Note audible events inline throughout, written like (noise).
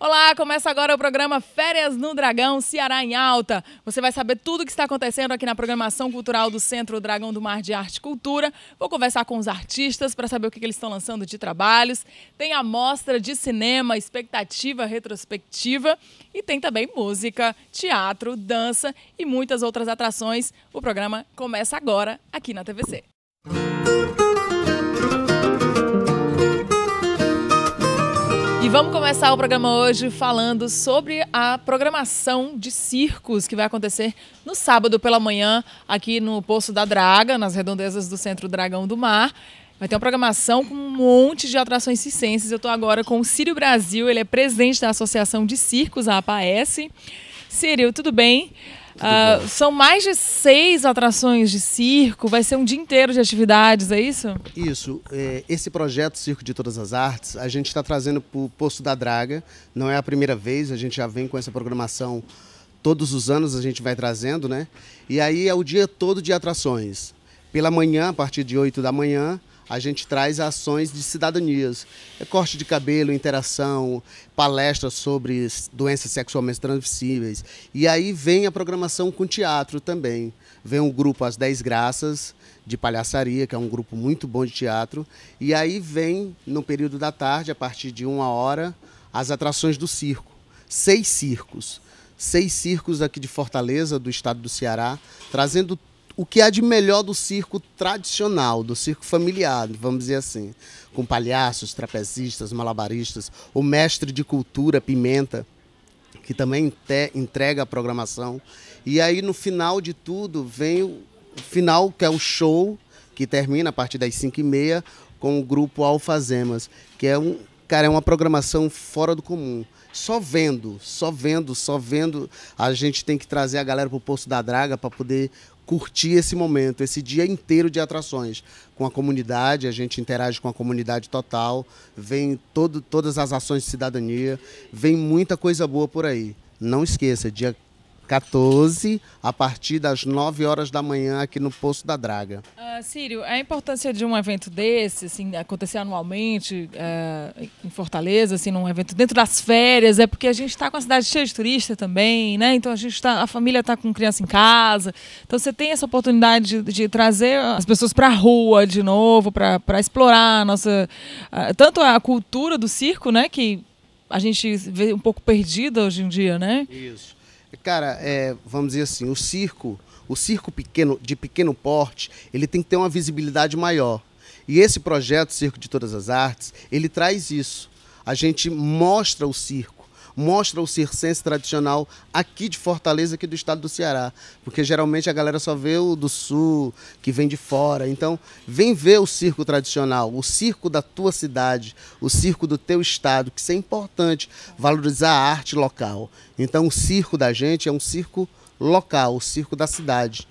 Olá, começa agora o programa Férias no Dragão, Ceará em Alta. Você vai saber tudo o que está acontecendo aqui na programação cultural do Centro Dragão do Mar de Arte e Cultura. Vou conversar com os artistas para saber o que eles estão lançando de trabalhos. Tem a mostra de cinema, expectativa, retrospectiva. E tem também música, teatro, dança e muitas outras atrações. O programa começa agora aqui na TVC. Música vamos começar o programa hoje falando sobre a programação de circos que vai acontecer no sábado pela manhã aqui no Poço da Draga, nas redondezas do Centro Dragão do Mar. Vai ter uma programação com um monte de atrações circenses. Eu estou agora com o Círio Brasil, ele é presidente da Associação de Circos, a APAS. Círio, tudo bem? Uh, são mais de seis atrações de circo, vai ser um dia inteiro de atividades, é isso? Isso. É, esse projeto Circo de Todas as Artes, a gente está trazendo para o Poço da Draga. Não é a primeira vez, a gente já vem com essa programação todos os anos, a gente vai trazendo, né? E aí é o dia todo de atrações. Pela manhã, a partir de 8 da manhã, a gente traz ações de cidadanias. É corte de cabelo, interação, palestras sobre doenças sexualmente transmissíveis. E aí vem a programação com teatro também. Vem o grupo As Dez Graças, de palhaçaria, que é um grupo muito bom de teatro. E aí vem, no período da tarde, a partir de uma hora, as atrações do circo. Seis circos seis circos aqui de Fortaleza, do estado do Ceará, trazendo o que há de melhor do circo tradicional, do circo familiar, vamos dizer assim, com palhaços, trapezistas, malabaristas, o mestre de cultura Pimenta, que também entrega a programação. E aí no final de tudo vem o final, que é o show, que termina a partir das 5h30 com o grupo Alfazemas, que é um, cara, é uma programação fora do comum. Só vendo, só vendo, só vendo. A gente tem que trazer a galera pro Poço da Draga para poder curtir esse momento, esse dia inteiro de atrações com a comunidade, a gente interage com a comunidade total, vem todo, todas as ações de cidadania, vem muita coisa boa por aí. Não esqueça, dia 14, a partir das 9 horas da manhã aqui no Poço da Draga. Uh, ah, Círio, a importância de um evento desse, assim, acontecer anualmente uh, em Fortaleza, assim, num evento dentro das férias, é porque a gente está com a cidade cheia de turistas também, né? Então a gente tá, a família está com criança em casa. Então você tem essa oportunidade de, de trazer as pessoas para a rua de novo, para explorar a nossa. Uh, tanto a cultura do circo, né? Que a gente vê um pouco perdida hoje em dia, né? Isso. Cara, é, vamos dizer assim, o circo, o circo pequeno de pequeno porte, ele tem que ter uma visibilidade maior. E esse projeto Circo de Todas as Artes, ele traz isso. A gente mostra o circo mostra o circense tradicional aqui de Fortaleza, aqui do estado do Ceará. Porque geralmente a galera só vê o do sul, que vem de fora. Então, vem ver o circo tradicional, o circo da tua cidade, o circo do teu estado, que isso é importante, valorizar a arte local. Então, o circo da gente é um circo local, o circo da cidade.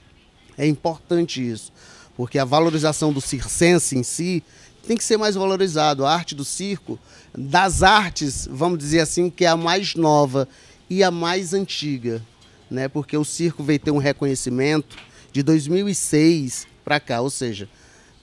É importante isso, porque a valorização do circense em si tem que ser mais valorizado. A arte do circo, das artes, vamos dizer assim, que é a mais nova e a mais antiga, né? Porque o circo veio ter um reconhecimento de 2006 para cá, ou seja,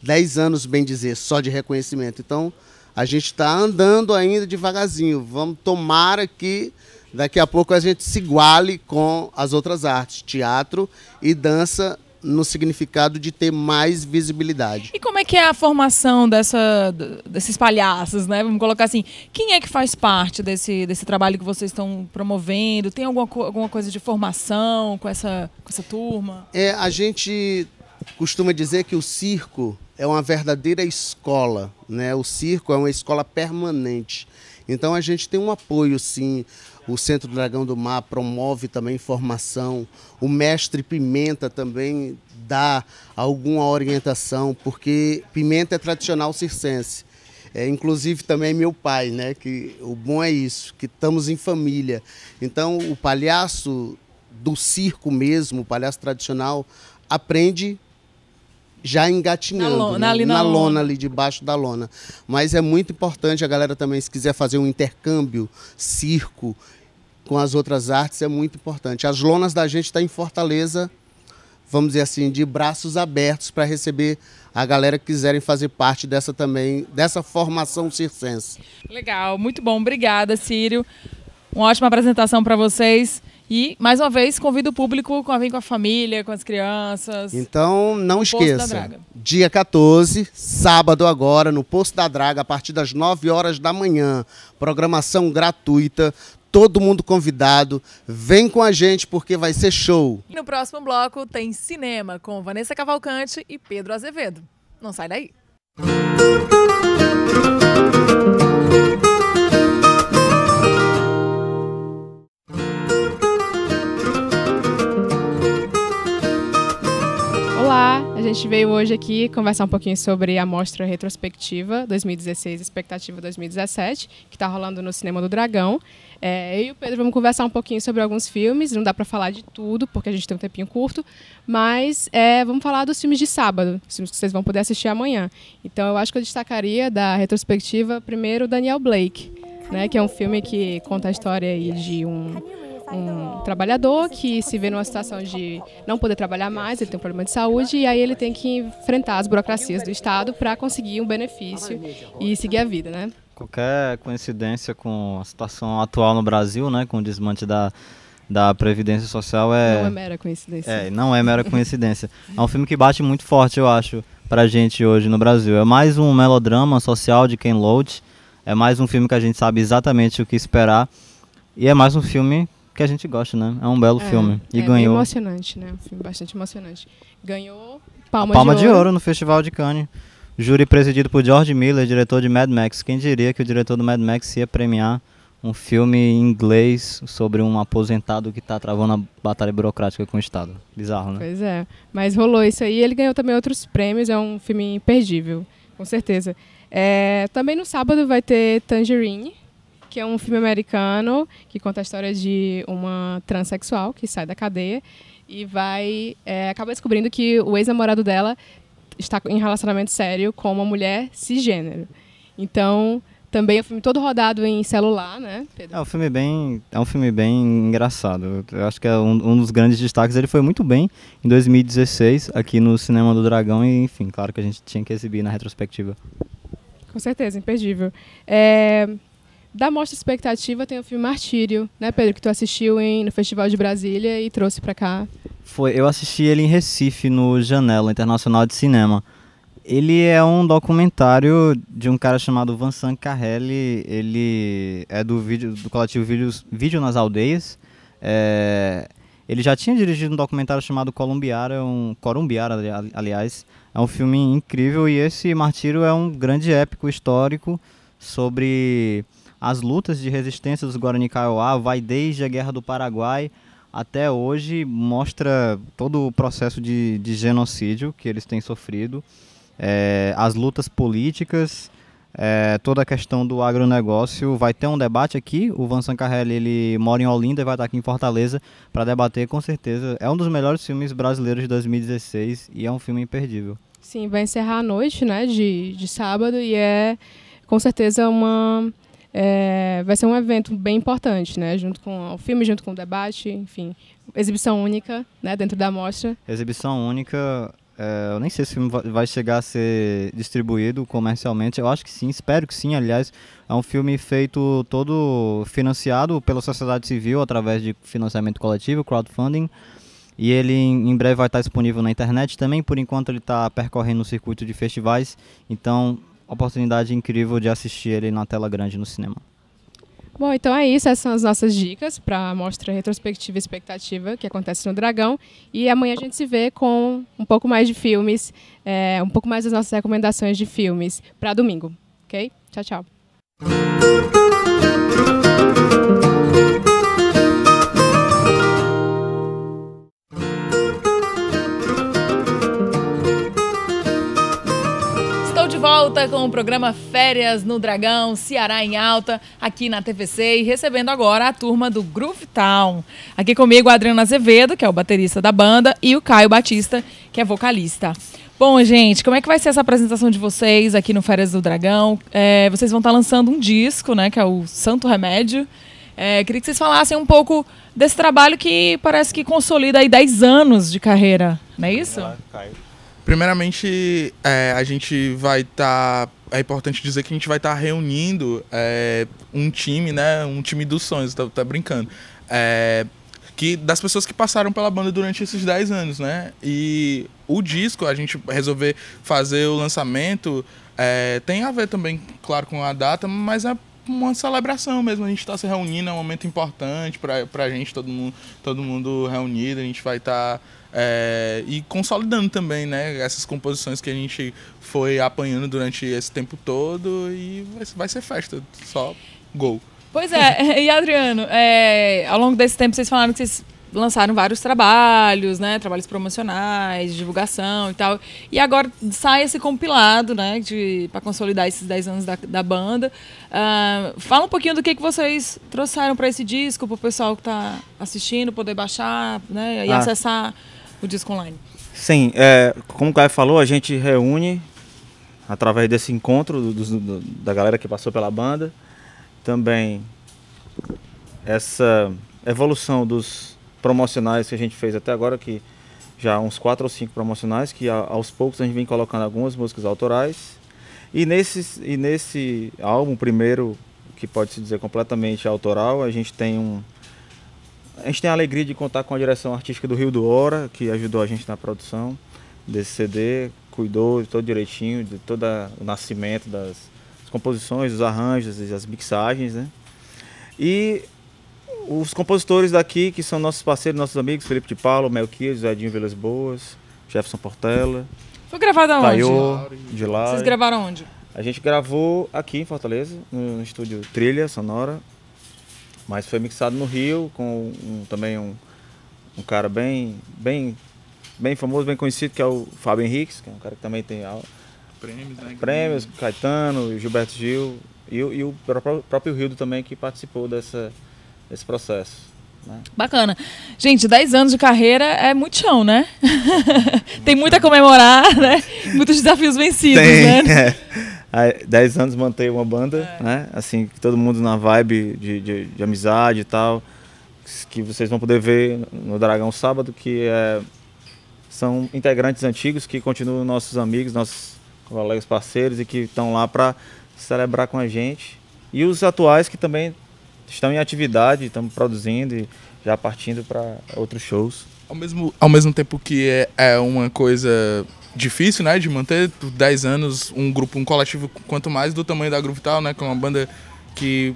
10 anos, bem dizer, só de reconhecimento. Então, a gente está andando ainda devagarzinho. Vamos tomar aqui daqui a pouco a gente se iguale com as outras artes, teatro e dança no significado de ter mais visibilidade. E como é que é a formação dessa, desses palhaços, né? Vamos colocar assim, quem é que faz parte desse, desse trabalho que vocês estão promovendo? Tem alguma, alguma coisa de formação com essa, com essa turma? É, a gente costuma dizer que o circo é uma verdadeira escola, né? O circo é uma escola permanente. Então a gente tem um apoio, sim, o Centro do Dragão do Mar promove também formação. O mestre Pimenta também dá alguma orientação, porque Pimenta é tradicional circense. É, inclusive também é meu pai, né? Que o bom é isso, que estamos em família. Então o palhaço do circo mesmo, o palhaço tradicional, aprende já engatinhando, na, lona, né? ali, na, na lona. lona. ali debaixo da lona. Mas é muito importante a galera também, se quiser fazer um intercâmbio, circo com as outras artes, é muito importante. As lonas da gente estão tá em Fortaleza, vamos dizer assim, de braços abertos para receber a galera que quiserem fazer parte dessa também, dessa formação circense. Legal, muito bom. Obrigada, Círio. Uma ótima apresentação para vocês. E, mais uma vez, convido o público a vir com a família, com as crianças. Então, não esqueça. Dia 14, sábado agora, no Poço da Draga, a partir das 9 horas da manhã. Programação gratuita todo mundo convidado. Vem com a gente porque vai ser show. E no próximo bloco tem cinema com Vanessa Cavalcante e Pedro Azevedo. Não sai daí. gente veio hoje aqui conversar um pouquinho sobre a mostra retrospectiva 2016, expectativa 2017, que está rolando no Cinema do Dragão. É, eu e o Pedro vamos conversar um pouquinho sobre alguns filmes, não dá para falar de tudo, porque a gente tem um tempinho curto, mas é, vamos falar dos filmes de sábado, os filmes que vocês vão poder assistir amanhã. Então eu acho que eu destacaria da retrospectiva primeiro Daniel Blake, né, que é um filme que conta a história de um um trabalhador que se vê numa situação de não poder trabalhar mais, ele tem um problema de saúde, e aí ele tem que enfrentar as burocracias do Estado para conseguir um benefício e seguir a vida, né? Qualquer coincidência com a situação atual no Brasil, né, com o desmante da, da Previdência Social é... Não é mera coincidência. É, não é mera coincidência. é um filme que bate muito forte, eu acho, pra gente hoje no Brasil. É mais um melodrama social de Ken Loach, é mais um filme que a gente sabe exatamente o que esperar, e é mais um filme que a gente gosta, né? É um belo é, filme. E é ganhou. emocionante, né? Um filme bastante emocionante. Ganhou Palma, Palma de, de ouro. ouro. no Festival de Cannes. Júri presidido por George Miller, diretor de Mad Max. Quem diria que o diretor do Mad Max ia premiar um filme em inglês sobre um aposentado que está travando a batalha burocrática com o Estado. Bizarro, né? Pois é. Mas rolou isso aí. Ele ganhou também outros prêmios. É um filme imperdível, com certeza. É, também no sábado vai ter Tangerine, que é um filme americano que conta a história de uma transexual que sai da cadeia e vai é, acaba descobrindo que o ex-namorado dela está em relacionamento sério com uma mulher cisgênero. Então, também é um filme todo rodado em celular, né, Pedro? É um filme bem, é um filme bem engraçado. Eu acho que é um, um dos grandes destaques. Ele foi muito bem em 2016 aqui no Cinema do Dragão e, enfim, claro que a gente tinha que exibir na retrospectiva. Com certeza, imperdível. É, da mostra expectativa tem o filme Martírio, né, Pedro, que tu assistiu em, no Festival de Brasília e trouxe para cá. Foi, eu assisti ele em Recife, no Janela Internacional de Cinema. Ele é um documentário de um cara chamado Vansan Carrelli, ele é do vídeo do coletivo Vídeos, Vídeo nas Aldeias. É, ele já tinha dirigido um documentário chamado Columbiara, um Corumbiara, aliás. É um filme incrível e esse Martírio é um grande épico histórico sobre as lutas de resistência dos Guarani Kaiowá vai desde a Guerra do Paraguai até hoje, mostra todo o processo de, de genocídio que eles têm sofrido, é, as lutas políticas, é, toda a questão do agronegócio. Vai ter um debate aqui. O Van Sancarelli ele mora em Olinda e vai estar aqui em Fortaleza para debater, com certeza. É um dos melhores filmes brasileiros de 2016 e é um filme imperdível. Sim, vai encerrar a noite né, de, de sábado e é com certeza uma é, vai ser um evento bem importante, né? Junto com o filme, junto com o debate, enfim. Exibição única, né? Dentro da mostra. Exibição única. É, eu nem sei se o filme vai chegar a ser distribuído comercialmente. Eu acho que sim, espero que sim. Aliás, é um filme feito todo financiado pela sociedade civil através de financiamento coletivo, crowdfunding. E ele em breve vai estar disponível na internet também. Por enquanto, ele está percorrendo o circuito de festivais. Então, oportunidade incrível de assistir ele na tela grande no cinema. Bom, então é isso. Essas são as nossas dicas para a mostra retrospectiva e expectativa que acontece no Dragão. E amanhã a gente se vê com um pouco mais de filmes, é, um pouco mais das nossas recomendações de filmes para domingo. Ok? Tchau, tchau. volta com o programa Férias no Dragão, Ceará em Alta, aqui na TVC e recebendo agora a turma do Groove Town. Aqui comigo o Adriano Azevedo, que é o baterista da banda, e o Caio Batista, que é vocalista. Bom, gente, como é que vai ser essa apresentação de vocês aqui no Férias do Dragão? É, vocês vão estar tá lançando um disco, né, que é o Santo Remédio. É, queria que vocês falassem um pouco desse trabalho que parece que consolida aí 10 anos de carreira, não é isso? Olá, Caio. Primeiramente, é, a gente vai estar. Tá, é importante dizer que a gente vai estar tá reunindo é, um time, né? Um time dos sonhos, tá, tá brincando. É, que das pessoas que passaram pela banda durante esses 10 anos, né? E o disco, a gente resolver fazer o lançamento. É, tem a ver também, claro, com a data, mas é uma celebração mesmo. A gente está se reunindo, é um momento importante para a gente, todo mundo, todo mundo reunido. A gente vai estar. Tá, é, e consolidando também, né? Essas composições que a gente foi apanhando durante esse tempo todo e vai, vai ser festa, só gol. Pois é, (laughs) e Adriano, é, ao longo desse tempo vocês falaram que vocês lançaram vários trabalhos, né? Trabalhos promocionais, divulgação e tal. E agora sai esse compilado, né? Para consolidar esses 10 anos da, da banda. Uh, fala um pouquinho do que, que vocês trouxeram para esse disco, para o pessoal que está assistindo poder baixar né? e ah. acessar o disco online. Sim, é, como o Caio falou, a gente reúne através desse encontro do, do, da galera que passou pela banda. Também essa evolução dos promocionais que a gente fez até agora, que já uns quatro ou cinco promocionais, que aos poucos a gente vem colocando algumas músicas autorais. E nesse, e nesse álbum, primeiro, que pode se dizer completamente autoral, a gente tem um. A gente tem a alegria de contar com a direção artística do Rio do Hora, que ajudou a gente na produção desse CD, cuidou de todo direitinho, de todo o nascimento das, das composições, dos arranjos e as mixagens, né? E os compositores daqui, que são nossos parceiros, nossos amigos, Felipe de Paulo, Melquias, Zedinho Velas Boas, Jefferson Portela. Foi gravado aonde? Taiô, de lá. Vocês gravaram onde? A gente gravou aqui em Fortaleza, no estúdio Trilha Sonora, mas foi mixado no Rio com um, também um, um cara bem, bem, bem famoso, bem conhecido, que é o Fábio Henriques, que é um cara que também tem prêmios, né? prêmios Caetano, Gilberto Gil e, e o próprio, próprio Rildo também que participou dessa esse processo. Né? Bacana. Gente, 10 anos de carreira é muito chão, né? (laughs) Tem muito a comemorar, né? Muitos desafios vencidos, Tem, né? (laughs) É. 10 anos manter uma banda, é. né? Assim, todo mundo na vibe de, de, de amizade e tal. Que vocês vão poder ver no Dragão sábado, que é, são integrantes antigos que continuam nossos amigos, nossos colegas parceiros e que estão lá para celebrar com a gente. E os atuais que também estão em atividade, estamos produzindo e já partindo para outros shows. Ao mesmo, ao mesmo tempo que é, é uma coisa difícil, né, de manter por 10 anos um grupo, um coletivo, quanto mais do tamanho da Groove Tal, né, que é uma banda que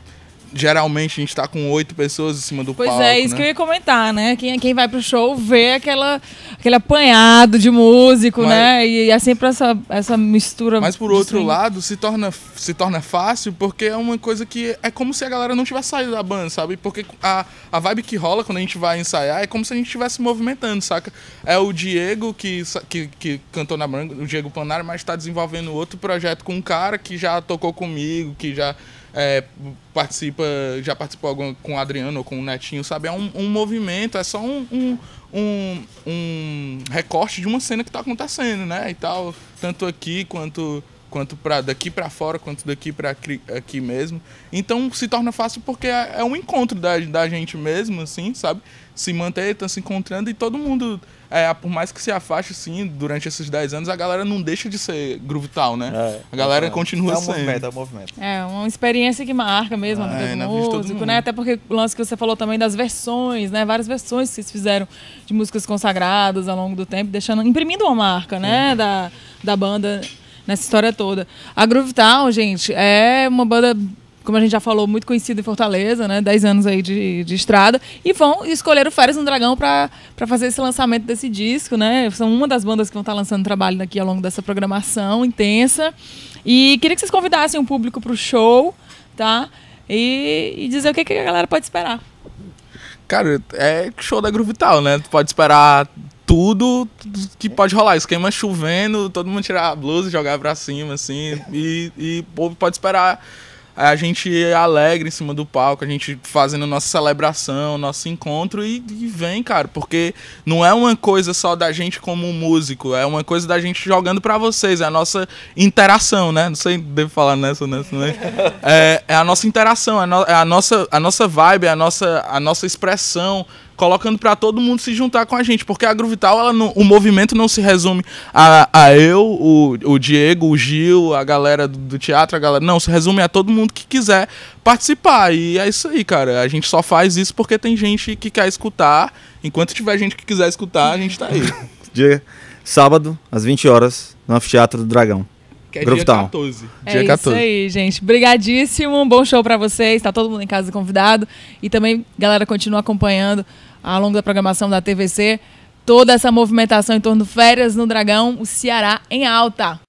geralmente a gente tá com oito pessoas em cima do pois é, palco. Pois é, isso né? que eu né? ia comentar, né? Quem, quem vai pro show vê aquela, aquele apanhado de músico, mas, né? E é sempre essa, essa mistura. Mas por outro swing. lado, se torna, se torna fácil porque é uma coisa que é como se a galera não tivesse saído da banda, sabe? Porque a, a vibe que rola quando a gente vai ensaiar é como se a gente estivesse movimentando, saca? É o Diego que, que, que cantou na banda, o Diego Panar, mas tá desenvolvendo outro projeto com um cara que já tocou comigo, que já é, participa, já participou algum, com o Adriano ou com o Netinho, sabe? É um, um movimento, é só um, um, um, um recorte de uma cena que está acontecendo, né? E tal, tanto aqui quanto quanto para daqui para fora, quanto daqui para aqui mesmo. Então se torna fácil porque é, é, um encontro da, da gente mesmo, assim, sabe? Se manter, estão tá se encontrando e todo mundo, é, por mais que se afaste, assim, durante esses 10 anos, a galera não deixa de ser groove tal, né? É, a galera é, continua sendo. É um movimento, é um movimento. É, uma experiência que marca mesmo, ah, é, músico, né? Até porque o lance que você falou também das versões, né? Várias versões que vocês fizeram de músicas consagradas ao longo do tempo, deixando, imprimindo uma marca, né? Da, da banda nessa história toda. A Groove Town, gente, é uma banda como a gente já falou, muito conhecida em Fortaleza, né? 10 anos aí de, de estrada. E vão escolher o Férias no Dragão para fazer esse lançamento desse disco, né? São uma das bandas que vão estar tá lançando trabalho daqui ao longo dessa programação intensa. E queria que vocês convidassem o público para o show, tá? E, e dizer o que, que, a galera pode esperar. Cara, é show da Groove né? Tu pode esperar tudo que pode rolar. Esquema chovendo, todo mundo tirar a blusa e jogar pra cima, assim. E, e o povo pode esperar a gente alegre em cima do palco, a gente fazendo nossa celebração, nosso encontro e, e, vem, cara, porque não é uma coisa só da gente como músico, é uma coisa da gente jogando para vocês, é a nossa interação, né? Não sei, devo falar nessa, nessa, né? É, é, é a nossa interação, é a, no, é a, nossa, a nossa vibe, é a nossa, a nossa expressão colocando para todo mundo se juntar com a gente, porque a Groovital, não, o movimento não se resume a, a eu, o, o Diego, o Gil, a galera do, do, teatro, a galera. Não, se resume a todo mundo que quiser participar. E é isso aí, cara. A gente só faz isso porque tem gente que quer escutar. Enquanto tiver gente que quiser escutar, a gente tá aí. (laughs) dia, sábado, às 20 horas, no Anfiteatro do Dragão. Que é dia Town. 14. É 14. isso aí, gente. Brigadíssimo. Um bom show para vocês. Tá todo mundo em casa convidado. E também, galera, continua acompanhando ao longo da programação da TVC, toda essa movimentação em torno de férias no Dragão, o Ceará em alta.